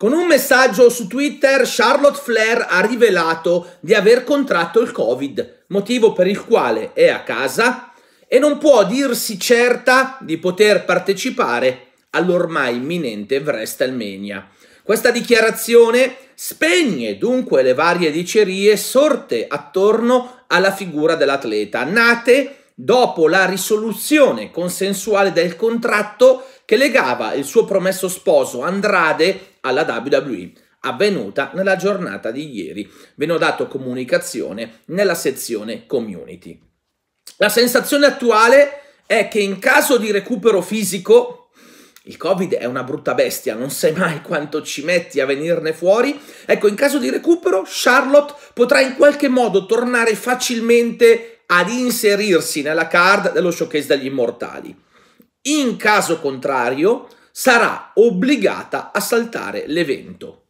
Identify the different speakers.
Speaker 1: Con un messaggio su Twitter, Charlotte Flair ha rivelato di aver contratto il Covid, motivo per il quale è a casa e non può dirsi certa di poter partecipare all'ormai imminente WrestleMania. Questa dichiarazione spegne dunque le varie dicerie sorte attorno alla figura dell'atleta, nate dopo la risoluzione consensuale del contratto che legava il suo promesso sposo Andrade alla WWE, avvenuta nella giornata di ieri. Ve ne ho dato comunicazione nella sezione community. La sensazione attuale è che in caso di recupero fisico il Covid è una brutta bestia, non sai mai quanto ci metti a venirne fuori. Ecco, in caso di recupero, Charlotte potrà in qualche modo tornare facilmente ad inserirsi nella card dello showcase degli immortali. In caso contrario sarà obbligata a saltare l'evento.